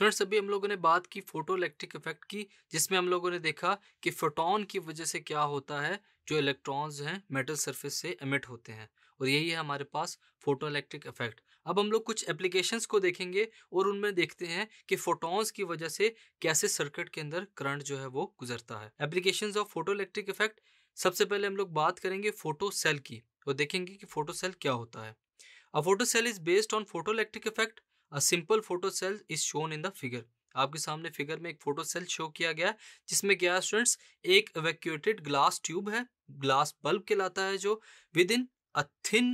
friends अभी हम लोगों ने बात की फोटो इलेक्ट्रिक इफेक्ट की जिसमें हम लोगों ने देखा कि फोटोन की वजह से क्या होता है जो इलेक्ट्रॉन्स हैं मेटल सरफेस से एमिट होते हैं और यही है हमारे पास फोटो इलेक्ट्रिक इफेक्ट अब हम लोग कुछ एप्लीकेशंस को देखेंगे और उनमें देखते हैं कि फोटॉन्स की वजह से कैसे सर्किट के अंदर करंट जो है वो गुजरता है applications of photoelectric effect सबसे पहले हम लोग बात करेंगे फोटो सेल की और देखेंगे कि फोटो सेल क्या होता है a photo cell is based on photoelectric effect a simple photo cell is shown in the figure आपके सामने फिगर में एक फोटो सेल शो किया गया जिसमें क्या है स्टूडेंट्स एक एवेक्यूटेड ग्लास ट्यूब है ग्लास बल्ब कहलाता है जो within a thin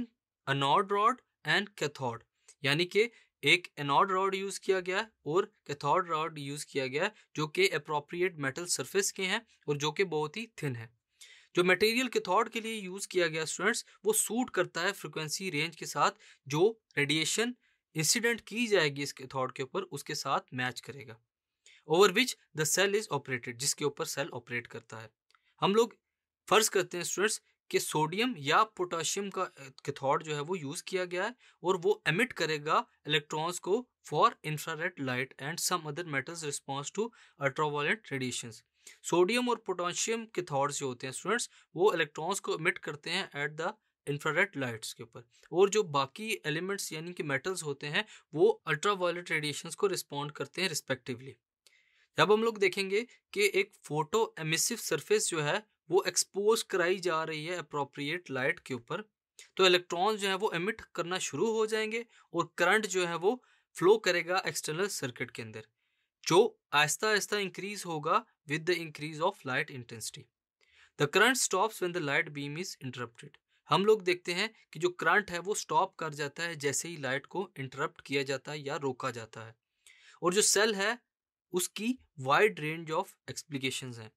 anode rod and cathode यानी कि एक एनॉड रॉड यूज़ किया गया है और कैथोड रॉड यूज़ किया गया है जो कि अप्रोप्रिएट मेटल सरफेस के हैं और जो कि बहुत ही थिन है जो मटेरियल कैथोड के लिए यूज़ किया गया स्टूडेंट्स वो सूट करता है फ्रिक्वेंसी रेंज के साथ जो रेडिएशन इंसिडेंट की जाएगी इसके थॉट के ऊपर उसके साथ मैच करेगा over which the cell is operated जिसके ऊपर सेल ऑपरेट करता है हम लोग फर्ज करते हैं स्टूडेंट्स कि सोडियम या पोटाशियम का कैथोड जो है वो यूज़ किया गया है और वो एमिट करेगा इलेक्ट्रॉन्स को for infrared light and some other metals response to ultraviolet radiation sodium और पोटाशियम कैथोड्स जो होते हैं स्टूडेंट्स वो इलेक्ट्रॉन्स को एमिट करते हैं एट द इंफ्रारेड लाइट्स के ऊपर और जो बाकी एलिमेंट्स यानी कि मेटल्स होते हैं वो अल्ट्रा वायलेट रेडिएशंस को रिस्पॉन्ड करते हैं रिस्पेक्टिवली जब हम लोग देखेंगे कि एक फोटो एमिसिव सरफेस जो है वो एक्सपोज कराई जा रही है अप्रोप्रिएट लाइट के ऊपर तो इलेक्ट्रॉन्स जो है वो एमिट करना शुरू हो जाएंगे और करंट जो है वो फ्लो करेगा एक्सटर्नल सर्किट के अंदर जो आहिस्ता आहिस्ता इंक्रीज होगा with the increase of light intensity the current stops when the light beam is interrupted हम लोग देखते हैं कि जो करंट है वो स्टॉप कर जाता है जैसे ही लाइट को इंटरप्ट किया जाता है या रोका जाता है और जो सेल है उसकी वाइड रेंज ऑफ एक्सप्लीकेशन है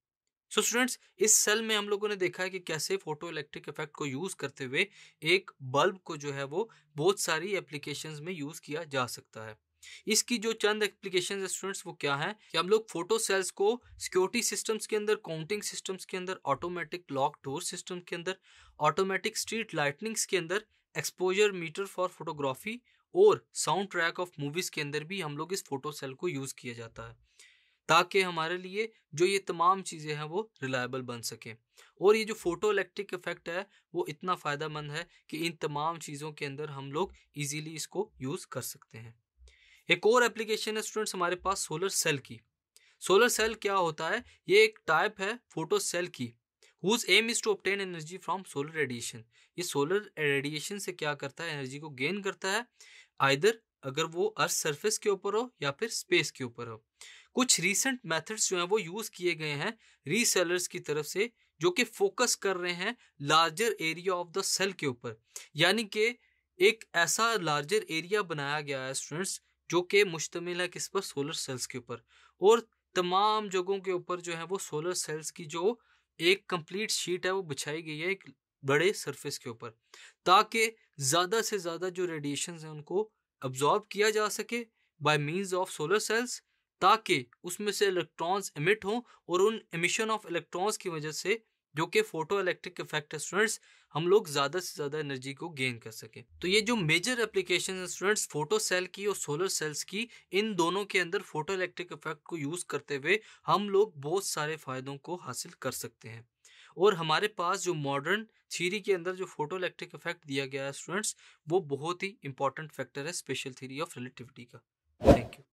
सो so स्टूडेंट्स इस सेल में हम लोगों ने देखा है कि कैसे फोटो इलेक्ट्रिक इफेक्ट को यूज़ करते हुए एक बल्ब को जो है वो बहुत सारी एप्लीकेशंस में यूज़ किया जा सकता है इसकी जो चंद एप्लीकेशन है स्टूडेंट्स वो क्या है कि हम लोग फोटो सेल्स को सिक्योरिटी सिस्टम्स के अंदर काउंटिंग सिस्टम्स के अंदर ऑटोमेटिक लॉक डोर सिस्टम के अंदर ऑटोमेटिक स्ट्रीट लाइटनिंग्स के अंदर एक्सपोजर मीटर फॉर फोटोग्राफी और साउंड ट्रैक ऑफ मूवीज़ के अंदर भी हम लोग इस फोटो सेल को यूज़ किया जाता है ताकि हमारे लिए जो ये तमाम चीज़ें हैं वो रिलायबल बन सकें और ये जो फोटो इलेक्ट्रिक इफेक्ट है वो इतना फ़ायदा मंद है कि इन तमाम चीज़ों के अंदर हम लोग इजीली इसको यूज़ कर सकते हैं एक और एप्लीकेशन है स्टूडेंट्स हमारे पास सोलर सेल की सोलर सेल क्या होता है ये एक टाइप है फोटो सेल की whose aim is to obtain energy from solar radiation ये सोलर रेडिएशन से क्या करता है एनर्जी को गेन करता है आइदर अगर वो अर्थ सरफेस के ऊपर हो या फिर स्पेस के ऊपर हो कुछ रीसेंट मेथड्स जो हैं वो यूज़ किए गए हैं रीसेलर्स की तरफ से जो कि फोकस कर रहे हैं larger area of the cell के ऊपर यानी कि एक ऐसा लार्जर एरिया बनाया गया है स्टूडेंट्स जो कि मुश्तमिल है किस पर सोलर सेल्स के ऊपर और तमाम जगहों के ऊपर जो है वो सोलर सेल्स की जो एक कंप्लीट शीट है वो बिछाई गई है एक बड़े सरफेस के ऊपर ताकि ज़्यादा से ज़्यादा जो रेडिएशन हैं उनको अब्जॉर्ब किया जा सके by means of solar cells ताकि उसमें से इलेक्ट्रॉन्स एमिट हों और उन एमिशन ऑफ इलेक्ट्रॉन्स की वजह से जो कि फोटो इलेक्ट्रिक इफेक्ट है स्टूडेंट्स हम लोग ज़्यादा से ज़्यादा एनर्जी को गेन कर सके तो ये जो मेजर एप्लीकेशन है स्टूडेंट्स फोटो सेल की और सोलर सेल्स की इन दोनों के अंदर फोटो इलेक्ट्रिक इफेक्ट को यूज़ करते हुए हम लोग बहुत सारे फ़ायदों को हासिल कर सकते हैं और हमारे पास जो मॉडर्न थीरी के अंदर जो फोटो इलेक्ट्रिक इफेक्ट दिया गया है स्टूडेंट्स वो बहुत ही इंपॉर्टेंट फैक्टर है स्पेशल थीरी ऑफ रिलेटिविटी का थैंक यू